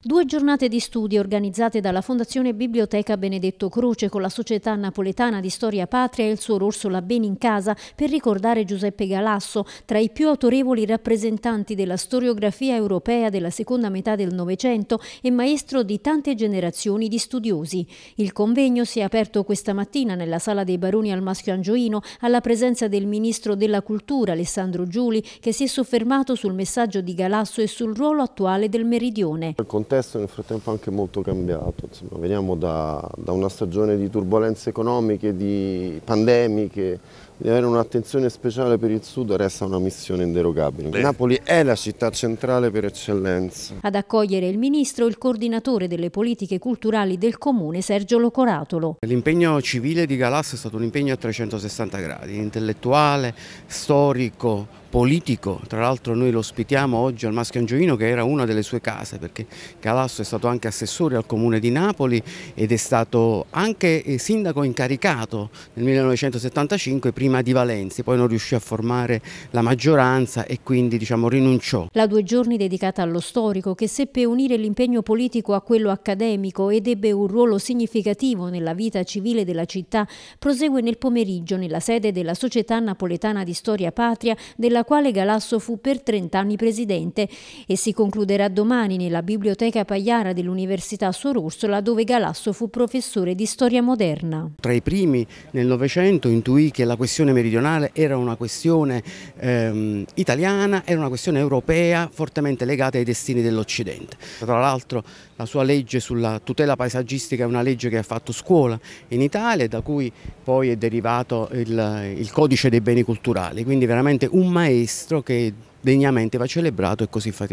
Due giornate di studio organizzate dalla Fondazione Biblioteca Benedetto Croce con la Società Napoletana di Storia Patria e il suo Orsola Beni in Casa per ricordare Giuseppe Galasso, tra i più autorevoli rappresentanti della storiografia europea della seconda metà del Novecento e maestro di tante generazioni di studiosi. Il convegno si è aperto questa mattina nella Sala dei Baroni al Maschio Angioino alla presenza del Ministro della Cultura Alessandro Giuli che si è soffermato sul messaggio di Galasso e sul ruolo attuale del Meridione contesto nel frattempo anche molto cambiato, Insomma, veniamo da, da, una stagione di turbulenze economiche, di pandemiche, di avere un'attenzione speciale per il sud resta una missione inderogabile. Beh. Napoli è la città centrale per eccellenza. Ad accogliere il ministro il coordinatore delle politiche culturali del comune Sergio Locoratolo. L'impegno civile di Galasso è stato un impegno a 360 gradi, intellettuale, storico, politico, tra l'altro noi lo ospitiamo oggi al Maschio Angioino che era una delle sue case perché Galasso è stato anche assessore al comune di Napoli ed è stato anche eh, sindaco incaricato nel 1975 prima prima di Valenzi, poi non riuscì a formare la maggioranza e quindi diciamo, rinunciò. La due giorni dedicata allo storico che seppe unire l'impegno politico a quello accademico ed ebbe un ruolo significativo nella vita civile della città, prosegue nel pomeriggio nella sede della Società Napoletana di Storia Patria, della quale Galasso fu per 30 anni presidente e si concluderà domani nella Biblioteca Pagliara dell'Università Suor Ursula dove Galasso fu professore di storia moderna. Tra i primi nel Novecento intuì che la questione questione meridionale era una questione ehm, italiana, era una questione europea fortemente legata ai destini dell'Occidente. Tra l'altro la sua legge sulla tutela paesaggistica è una legge che ha fatto scuola in Italia e da cui poi è derivato il, il codice dei beni culturali, quindi veramente un maestro che degnamente va celebrato e così fa.